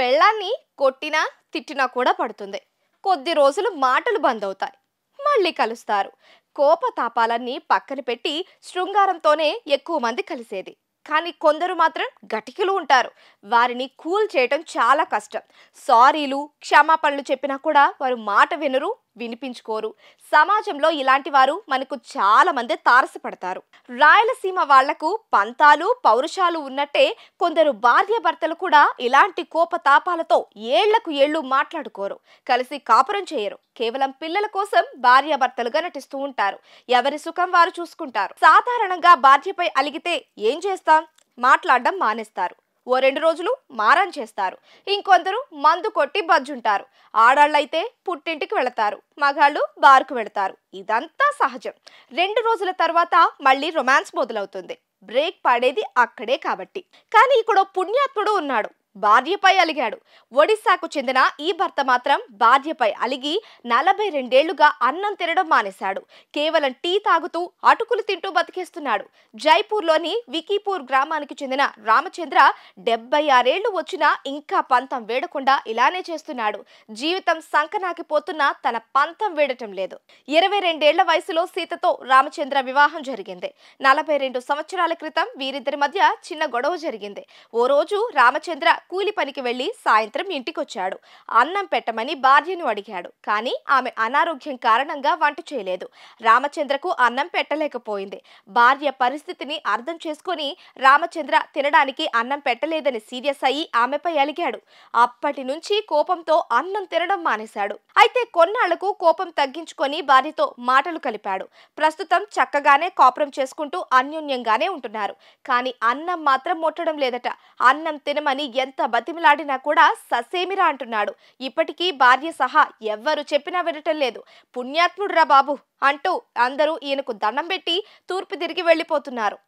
పెళ్ళాన్ని కొట్టినా తిట్టినా కూడా పడుతుంది కొద్ది రోజులు మాటలు బంద్ అవుతాయి మళ్ళీ కలుస్తారు కోపతాపాలన్నీ పక్కన పెట్టి శృంగారంతోనే ఎక్కువ మంది కలిసేది కానీ కొందరు మాత్రం గటికలు ఉంటారు వారిని కూల్ చేయటం చాలా కష్టం సారీలు క్షమాపణలు చెప్పినా కూడా వారు మాట వినరు వినిపించుకోరు సమాజంలో ఇలాంటి వారు మనకు చాలా మంది తారసపడతారు రాయలసీమ వాళ్లకు పంతాలు పౌరుషాలు ఉన్నట్టే కొందరు భార్యభర్తలు కూడా ఇలాంటి కోపతాపాలతో ఏళ్లకు ఏళ్లు మాట్లాడుకోరు కలిసి కాపురం చేయరు కేవలం పిల్లల కోసం భార్యభర్తలుగా నటిస్తూ ఉంటారు ఎవరి సుఖం వారు చూసుకుంటారు సాధారణంగా భార్యపై అలిగితే ఏం చేస్తాం మాట్లాడడం మానేస్తారు ఓ రెండు రోజులు మారం చేస్తారు ఇంకొందరు మందు కొట్టి బజ్జుంటారు ఆడాళ్ళైతే పుట్టింటికి వెళతారు మగాళ్ళు బార్కు వెళతారు ఇదంతా సహజం రెండు రోజుల తర్వాత మళ్ళీ రొమాన్స్ మొదలవుతుంది బ్రేక్ పడేది అక్కడే కాబట్టి కానీ ఇక్కడ పుణ్యాత్ముడు ఉన్నాడు భార్యపై అలిగాడు ఒడిశాకు చెందిన ఈ భర్త మాత్రం భార్యపై అలిగి నలభై రెండేళ్లుగా అన్నం తినడం మానేశాడు కేవలం టీ తాగుతూ అటుకులు తింటూ బతికేస్తున్నాడు జైపూర్లోని వికీపూర్ గ్రామానికి చెందిన రామచంద్ర డెబ్బై ఆరేళ్లు వచ్చినా ఇంకా పంతం వేడకుండా ఇలానే చేస్తున్నాడు జీవితం సంకనాకిపోతున్నా తన పంతం వేడటం లేదు ఇరవై రెండేళ్ల వయసులో సీతతో రామచంద్ర వివాహం జరిగింది నలభై రెండు సంవత్సరాల క్రితం వీరిద్దరి మధ్య చిన్న గొడవ జరిగింది ఓ రోజు రామచంద్ర కూలి పనికి వెళ్ళి సాయంత్రం ఇంటికొచ్చాడు అన్నం పెట్టమని భార్యను అడిగాడు కానీ ఆమె అనారోగ్యం కారణంగా వంట చేయలేదు రామచంద్రకు అన్నం పెట్టలేకపోయింది భార్య పరిస్థితిని అర్థం చేసుకొని రామచంద్ర తినడానికి అన్నం పెట్టలేదని సీరియస్ అయ్యి ఆమెపై అలిగాడు అప్పటి నుంచి కోపంతో అన్నం తినడం మానేశాడు అయితే కొన్నాళ్లకు కోపం తగ్గించుకొని భార్యతో మాటలు కలిపాడు ప్రస్తుతం చక్కగానే కోపరం చేసుకుంటూ అన్యోన్యంగానే ఉంటున్నారు కానీ అన్నం మాత్రం ముట్టడం లేదట అన్నం తినమని ఎంత ఎంత బతిమిలాడినా కూడా ససేమిరా అంటున్నాడు ఇప్పటికీ భార్య సహా ఎవ్వరు చెప్పినా వినటం లేదు పుణ్యాత్ముడు రా బాబు అంటూ అందరూ ఈయనకు దండం పెట్టి తూర్పు తిరిగి వెళ్ళిపోతున్నారు